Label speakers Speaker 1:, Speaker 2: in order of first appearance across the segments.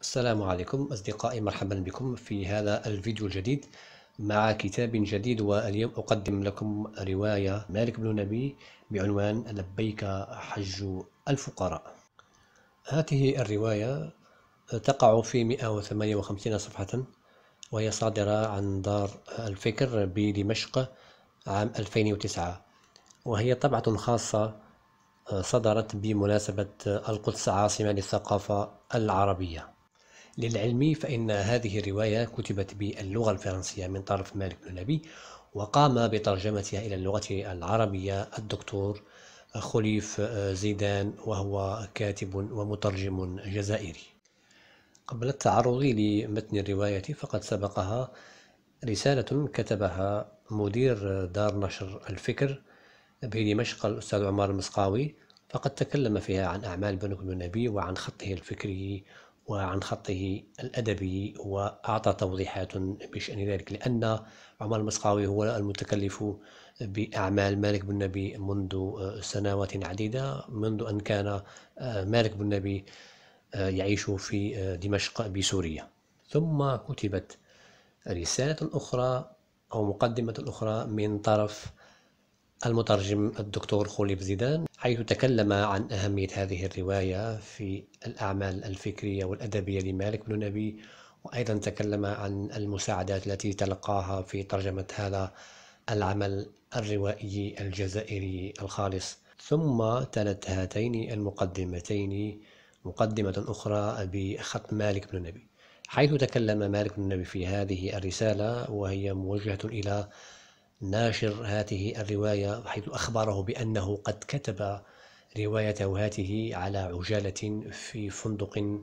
Speaker 1: السلام عليكم أصدقائي مرحبا بكم في هذا الفيديو الجديد مع كتاب جديد واليوم أقدم لكم رواية مالك بن نبي بعنوان لبيك حج الفقراء هذه الرواية تقع في 158 صفحة وهي صادرة عن دار الفكر بدمشق عام 2009 وهي طبعة خاصة صدرت بمناسبة القدس عاصمة للثقافة العربية للعلم فإن هذه الرواية كتبت باللغة الفرنسية من طرف مالك بن نبي وقام بترجمتها إلى اللغة العربية الدكتور خليف آه، زيدان وهو كاتب ومترجم جزائري قبل التعرض لمتن الرواية فقد سبقها رسالة كتبها مدير دار نشر الفكر بدمشق الأستاذ عمر المسقاوي فقد تكلم فيها عن أعمال بنك بن نبي وعن خطه الفكري وعن خطه الأدبي وأعطى توضيحات بشأن ذلك لأن عمر المسقاوي هو المتكلف بأعمال مالك بن نبي منذ سنوات عديدة منذ أن كان مالك بن نبي يعيش في دمشق بسوريا ثم كتبت رسالة أخرى أو مقدمة أخرى من طرف المترجم الدكتور خوليب زيدان حيث تكلم عن أهمية هذه الرواية في الأعمال الفكرية والأدبية لمالك بن نبي وأيضا تكلم عن المساعدات التي تلقاها في ترجمة هذا العمل الروائي الجزائري الخالص ثم تلت هاتين المقدمتين مقدمة أخرى بخط مالك بن نبي حيث تكلم مالك بن نبي في هذه الرسالة وهي موجهة إلى ناشر هذه الرواية حيث أخبره بأنه قد كتب روايته هاته على عجالة في فندق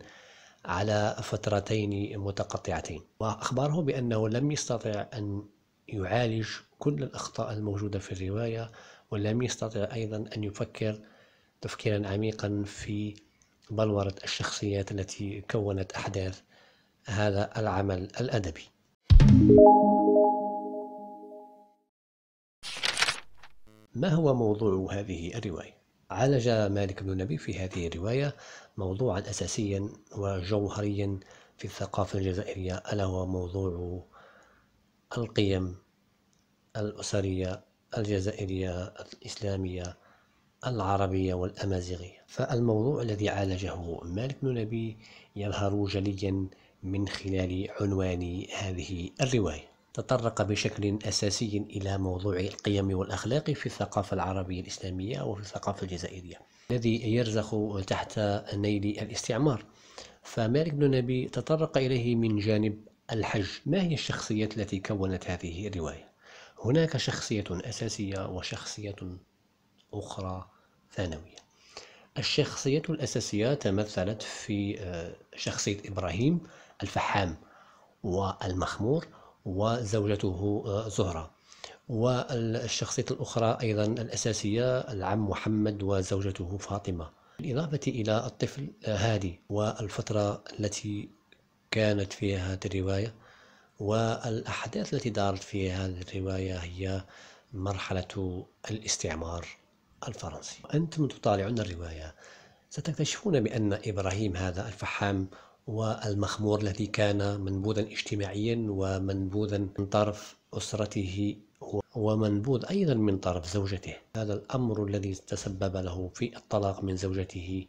Speaker 1: على فترتين متقطعتين وأخبره بأنه لم يستطع أن يعالج كل الأخطاء الموجودة في الرواية ولم يستطع أيضا أن يفكر تفكيرا عميقا في بلورة الشخصيات التي كونت أحداث هذا العمل الأدبي ما هو موضوع هذه الرواية؟ عالج مالك بن نبي في هذه الرواية موضوعا أساسيا وجوهريا في الثقافة الجزائرية ألا هو موضوع القيم الأسرية الجزائرية الإسلامية العربية والأمازيغية فالموضوع الذي عالجه مالك بن نبي يظهر جليا من خلال عنوان هذه الرواية تطرق بشكل أساسي إلى موضوع القيم والأخلاق في الثقافة العربية الإسلامية وفي الثقافة الجزائرية الذي يرزخ تحت نيل الاستعمار فمالك بن نبي تطرق إليه من جانب الحج ما هي الشخصيات التي كونت هذه الرواية؟ هناك شخصية أساسية وشخصية أخرى ثانوية الشخصية الأساسية تمثلت في آه، شخصية إبراهيم الفحام والمخمور وزوجته آه، زهرة والشخصية الأخرى أيضا الأساسية العم محمد وزوجته فاطمة بالإضافة إلى الطفل هادي والفترة التي كانت فيها هذه الرواية والأحداث التي دارت في هذه الرواية هي مرحلة الاستعمار الفرنسي وأنتم تطالعون الرواية ستكتشفون بأن إبراهيم هذا الفحام والمخمور الذي كان منبوذا اجتماعيا ومنبوذا من طرف أسرته ومنبوذ أيضا من طرف زوجته هذا الأمر الذي تسبب له في الطلاق من زوجته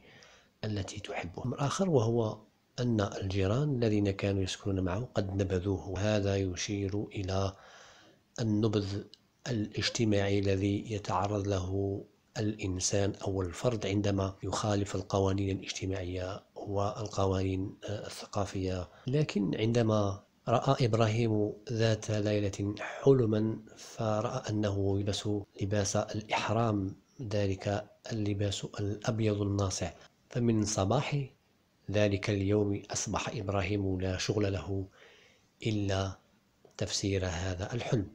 Speaker 1: التي تحبه أمر آخر وهو أن الجيران الذين كانوا يسكنون معه قد نبذوه وهذا يشير إلى النبذ الاجتماعي الذي يتعرض له الإنسان أو الفرد عندما يخالف القوانين الاجتماعية والقوانين الثقافية لكن عندما رأى إبراهيم ذات ليلة حلما فرأى أنه يلبس لباس الإحرام ذلك اللباس الأبيض الناصع فمن صباح ذلك اليوم أصبح إبراهيم لا شغل له إلا تفسير هذا الحلم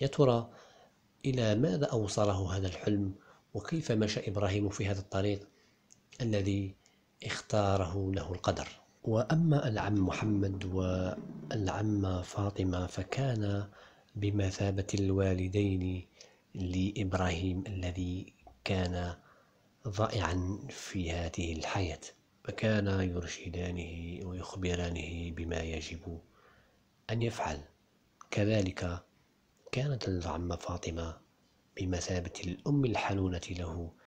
Speaker 1: يا ترى إلى ماذا أوصله هذا الحلم وكيف مشى إبراهيم في هذا الطريق الذي اختاره له القدر وأما العم محمد والعمة فاطمة فكان بمثابة الوالدين لإبراهيم الذي كان ضائعا في هذه الحياة فكان يرشدانه ويخبرانه بما يجب أن يفعل كذلك كانت العمة فاطمة بمثابة الأم الحنونة له